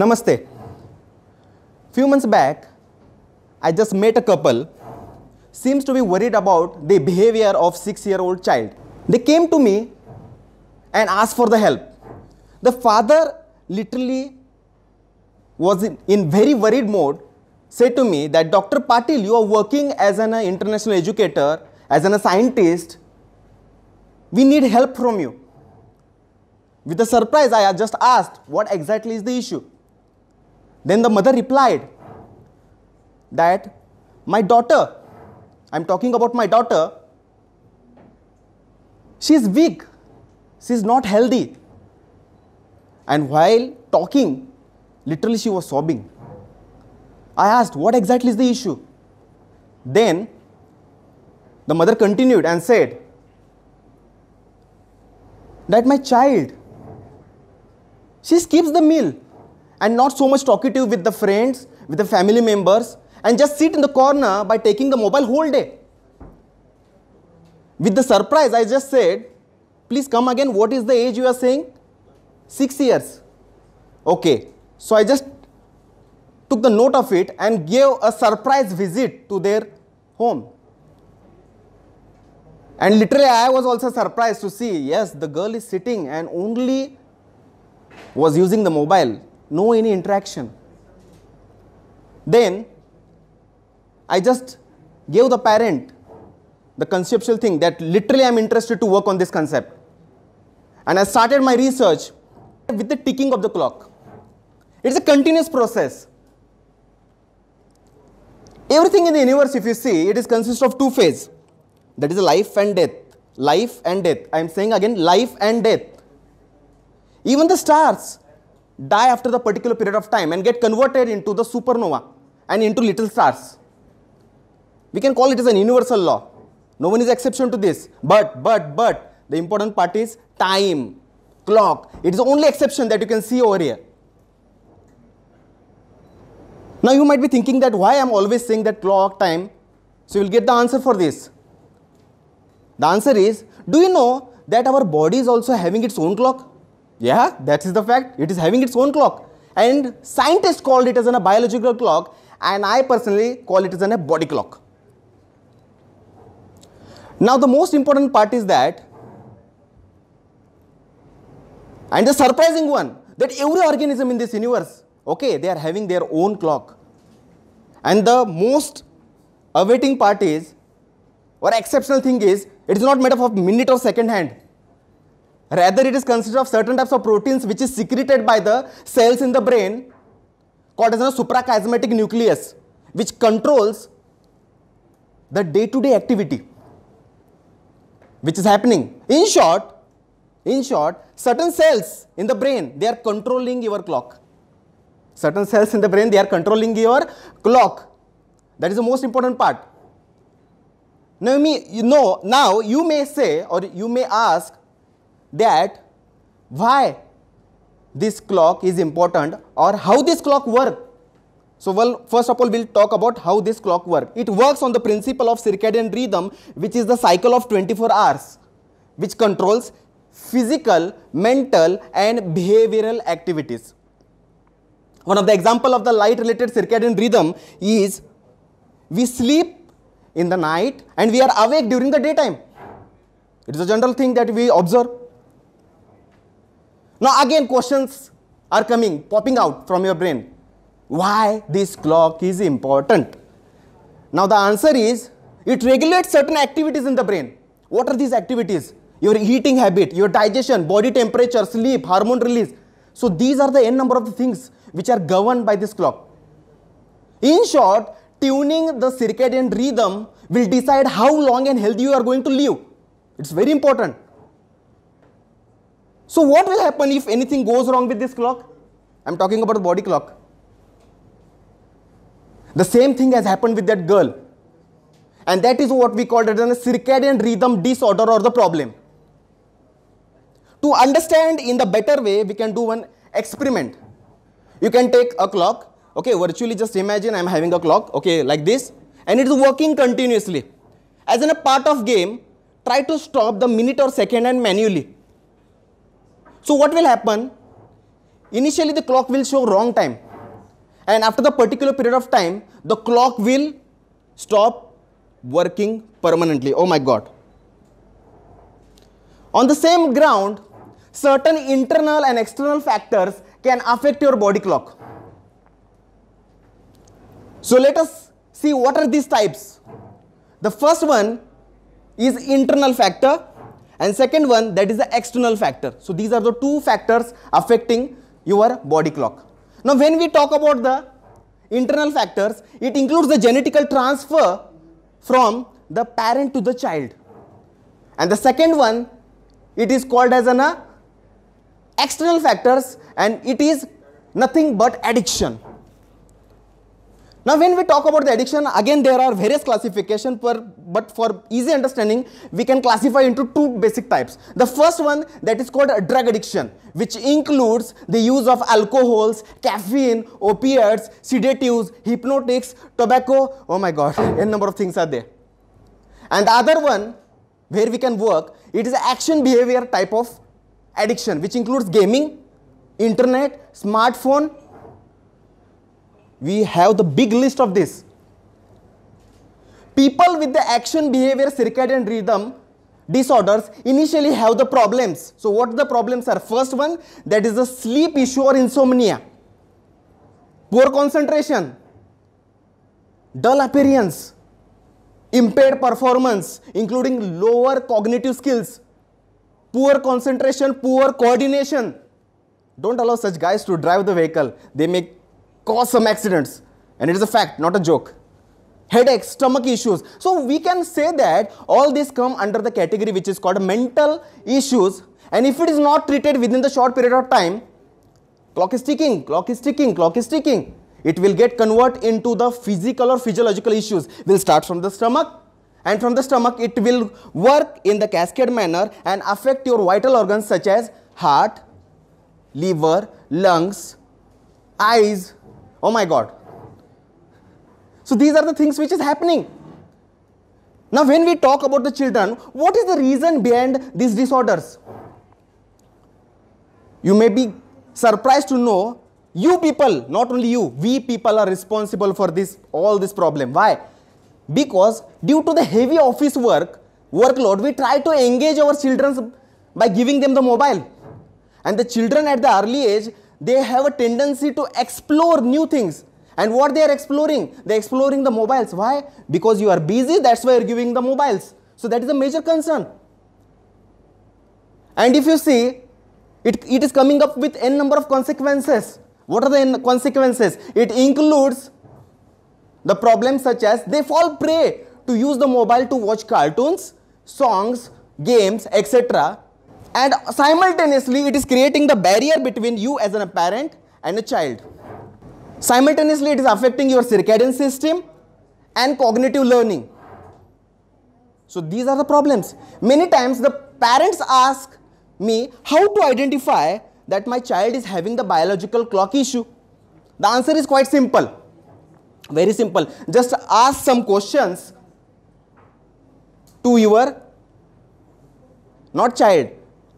Namaste. Few months back, I just met a couple seems to be worried about the behavior of 6-year-old child. They came to me and asked for the help. The father literally was in, in very worried mode, said to me that Dr. Patil, you are working as an uh, international educator, as an, a uh, scientist. We need help from you. With a surprise, I just asked, what exactly is the issue? Then the mother replied that my daughter, I'm talking about my daughter, she is weak, she is not healthy. And while talking, literally she was sobbing. I asked, what exactly is the issue? Then the mother continued and said, that my child, she skips the meal and not so much talkative with the friends, with the family members and just sit in the corner by taking the mobile whole day. With the surprise I just said, please come again, what is the age you are saying? 6 years. Okay, so I just took the note of it and gave a surprise visit to their home. And literally I was also surprised to see, yes, the girl is sitting and only was using the mobile no any interaction then i just gave the parent the conceptual thing that literally i'm interested to work on this concept and i started my research with the ticking of the clock it's a continuous process everything in the universe if you see it is consists of two phase that is life and death life and death i am saying again life and death even the stars die after the particular period of time and get converted into the supernova and into little stars. We can call it as an universal law. No one is exception to this. But, but, but, the important part is time, clock. It is the only exception that you can see over here. Now you might be thinking that why I am always saying that clock time. So you will get the answer for this. The answer is, do you know that our body is also having its own clock? Yeah, that is the fact. It is having its own clock. And scientists called it as a biological clock and I personally call it as a body clock. Now the most important part is that and the surprising one that every organism in this universe, okay, they are having their own clock. And the most awaiting part is or exceptional thing is it is not made up of minute or second hand Rather, it is consisted of certain types of proteins which is secreted by the cells in the brain called as a suprachiasmatic nucleus which controls the day-to-day -day activity which is happening. In short, in short, certain cells in the brain, they are controlling your clock. Certain cells in the brain, they are controlling your clock. That is the most important part. Now, me, you know, now you may say or you may ask that why this clock is important or how this clock work. So, well, first of all, we'll talk about how this clock work. It works on the principle of circadian rhythm, which is the cycle of 24 hours, which controls physical, mental and behavioral activities. One of the example of the light related circadian rhythm is we sleep in the night and we are awake during the daytime. It is a general thing that we observe. Now again questions are coming, popping out from your brain. Why this clock is important? Now the answer is, it regulates certain activities in the brain. What are these activities? Your eating habit, your digestion, body temperature, sleep, hormone release. So these are the n number of the things which are governed by this clock. In short, tuning the circadian rhythm will decide how long and healthy you are going to live. It's very important. So what will happen if anything goes wrong with this clock? I'm talking about the body clock. The same thing has happened with that girl. And that is what we call it as a circadian rhythm disorder or the problem. To understand in the better way, we can do one experiment. You can take a clock, okay, virtually just imagine I'm having a clock, okay, like this, and it's working continuously. As in a part of game, try to stop the minute or second and manually so what will happen? Initially the clock will show wrong time and after the particular period of time the clock will stop working permanently. Oh my god. On the same ground certain internal and external factors can affect your body clock. So let us see what are these types. The first one is internal factor and second one that is the external factor. So these are the two factors affecting your body clock. Now when we talk about the internal factors, it includes the genetical transfer from the parent to the child. And the second one, it is called as an uh, external factors and it is nothing but addiction. Now when we talk about the addiction, again there are various classification per, but for easy understanding, we can classify into two basic types. The first one that is called drug addiction, which includes the use of alcohols, caffeine, opiates, sedatives, hypnotics, tobacco, oh my god, n number of things are there. And the other one where we can work, it is action behavior type of addiction, which includes gaming, internet, smartphone, we have the big list of this. People with the action behavior circadian rhythm disorders initially have the problems. So what the problems are? First one that is a sleep issue or insomnia, poor concentration, dull appearance, impaired performance including lower cognitive skills, poor concentration, poor coordination. Don't allow such guys to drive the vehicle. They make cause some accidents. And it is a fact, not a joke. Headaches, stomach issues. So we can say that all these come under the category which is called mental issues. And if it is not treated within the short period of time, clock is ticking, clock is ticking, clock is ticking. It will get converted into the physical or physiological issues. Will start from the stomach, and from the stomach it will work in the cascade manner and affect your vital organs such as heart, liver, lungs, eyes, Oh my God. So these are the things which is happening. Now when we talk about the children, what is the reason behind these disorders? You may be surprised to know you people, not only you, we people are responsible for this all this problem. Why? Because due to the heavy office work, workload, we try to engage our children by giving them the mobile. And the children at the early age, they have a tendency to explore new things. And what they are exploring? They are exploring the mobiles. Why? Because you are busy, that's why you are giving the mobiles. So that is a major concern. And if you see, it, it is coming up with n number of consequences. What are the consequences? It includes the problems such as they fall prey to use the mobile to watch cartoons, songs, games, etc and simultaneously it is creating the barrier between you as a parent and a child. Simultaneously it is affecting your circadian system and cognitive learning. So these are the problems. Many times the parents ask me how to identify that my child is having the biological clock issue. The answer is quite simple. Very simple. Just ask some questions to your not child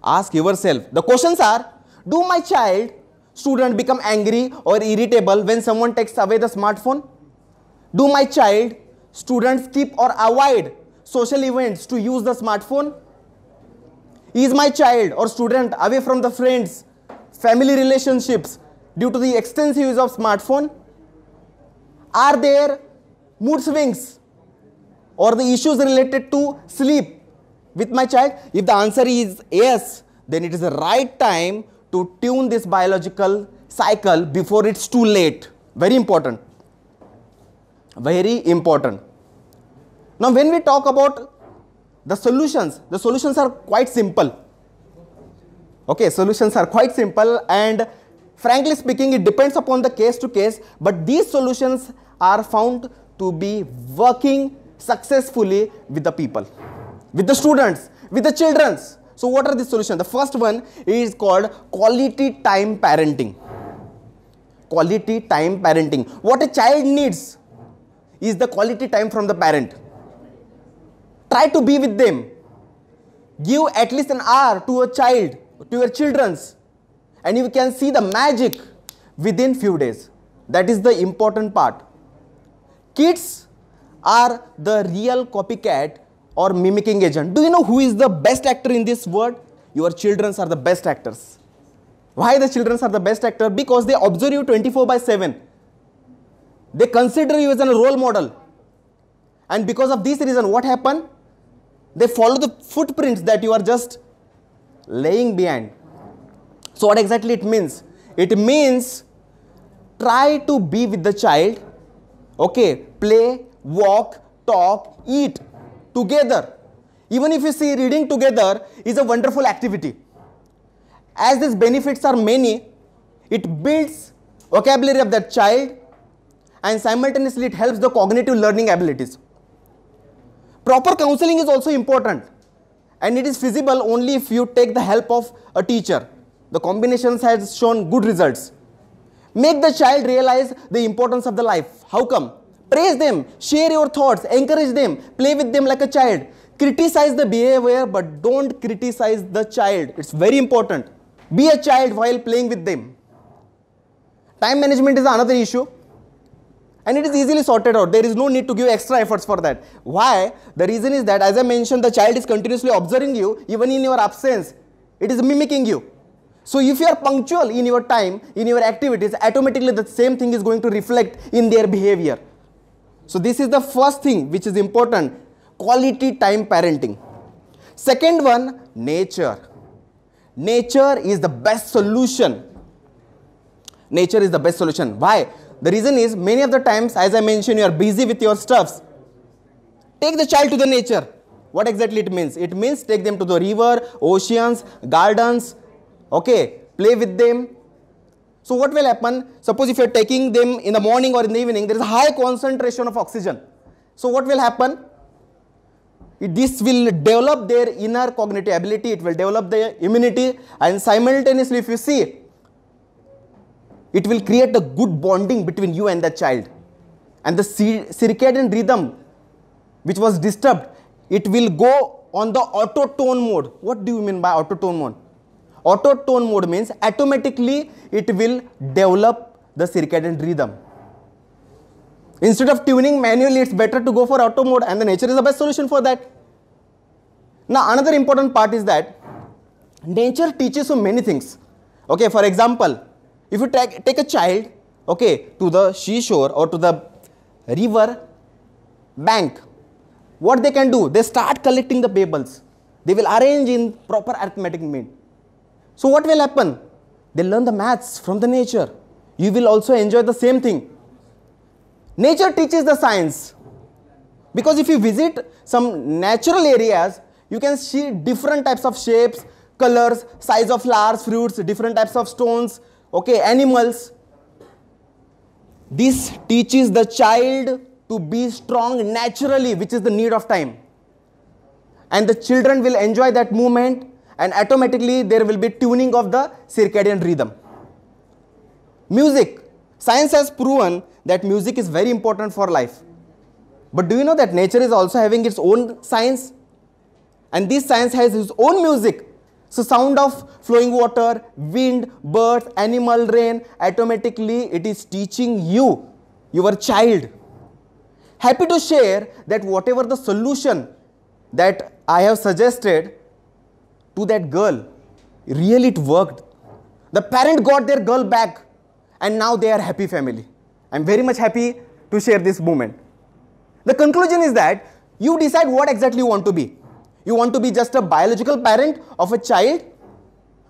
Ask yourself. The questions are, do my child student become angry or irritable when someone takes away the smartphone? Do my child students skip or avoid social events to use the smartphone? Is my child or student away from the friends, family relationships due to the extensive use of smartphone? Are there mood swings or the issues related to sleep with my child? If the answer is yes, then it is the right time to tune this biological cycle before it's too late. Very important. Very important. Now, when we talk about the solutions, the solutions are quite simple. Okay, solutions are quite simple and frankly speaking, it depends upon the case to case, but these solutions are found to be working successfully with the people with the students, with the childrens. So what are the solutions? The first one is called quality time parenting. Quality time parenting. What a child needs is the quality time from the parent. Try to be with them. Give at least an hour to a child, to your children's and you can see the magic within few days. That is the important part. Kids are the real copycat or mimicking agent. Do you know who is the best actor in this world? Your children are the best actors. Why the children are the best actor? Because they observe you 24 by 7. They consider you as a role model. And because of this reason, what happened? They follow the footprints that you are just laying behind. So what exactly it means? It means try to be with the child. Okay, play, walk, talk, eat together, even if you see reading together is a wonderful activity. As these benefits are many, it builds vocabulary of that child and simultaneously it helps the cognitive learning abilities. Proper counseling is also important and it is feasible only if you take the help of a teacher. The combinations has shown good results. Make the child realize the importance of the life. How come? Praise them, share your thoughts, encourage them, play with them like a child. Criticize the behavior, but don't criticize the child. It's very important. Be a child while playing with them. Time management is another issue and it is easily sorted out. There is no need to give extra efforts for that. Why? The reason is that, as I mentioned, the child is continuously observing you, even in your absence. It is mimicking you. So, if you are punctual in your time, in your activities, automatically the same thing is going to reflect in their behavior. So this is the first thing which is important, quality time parenting. Second one, nature. Nature is the best solution. Nature is the best solution. Why? The reason is many of the times, as I mentioned, you are busy with your stuffs. Take the child to the nature. What exactly it means? It means take them to the river, oceans, gardens, okay, play with them, so what will happen? Suppose if you are taking them in the morning or in the evening, there is a high concentration of oxygen. So what will happen? This will develop their inner cognitive ability, it will develop their immunity and simultaneously if you see, it will create a good bonding between you and the child. And the circadian rhythm which was disturbed, it will go on the autotone mode. What do you mean by autotone mode? Auto tone mode means automatically it will develop the circadian rhythm. Instead of tuning manually, it's better to go for auto mode and the nature is the best solution for that. Now, another important part is that nature teaches you many things. Okay, for example, if you take, take a child, okay, to the seashore or to the river bank, what they can do? They start collecting the pebbles. They will arrange in proper arithmetic mean. So what will happen? They learn the maths from the nature. You will also enjoy the same thing. Nature teaches the science. Because if you visit some natural areas, you can see different types of shapes, colors, size of flowers, fruits, different types of stones, okay, animals. This teaches the child to be strong naturally, which is the need of time. And the children will enjoy that movement and automatically there will be tuning of the circadian rhythm. Music. Science has proven that music is very important for life. But do you know that nature is also having its own science? And this science has its own music. So sound of flowing water, wind, birds, animal, rain, automatically it is teaching you, your child. Happy to share that whatever the solution that I have suggested to that girl. Really, it worked. The parent got their girl back, and now they are happy family. I'm very much happy to share this moment. The conclusion is that you decide what exactly you want to be. You want to be just a biological parent of a child,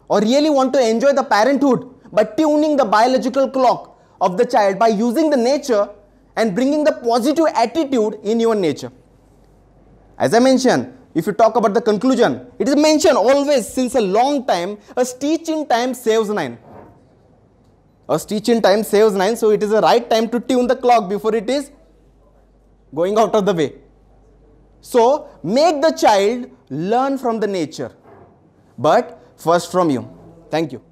or really want to enjoy the parenthood by tuning the biological clock of the child by using the nature and bringing the positive attitude in your nature. As I mentioned, if you talk about the conclusion, it is mentioned always since a long time, a stitch in time saves 9. A stitch in time saves 9, so it is the right time to tune the clock before it is going out of the way. So, make the child learn from the nature, but first from you. Thank you.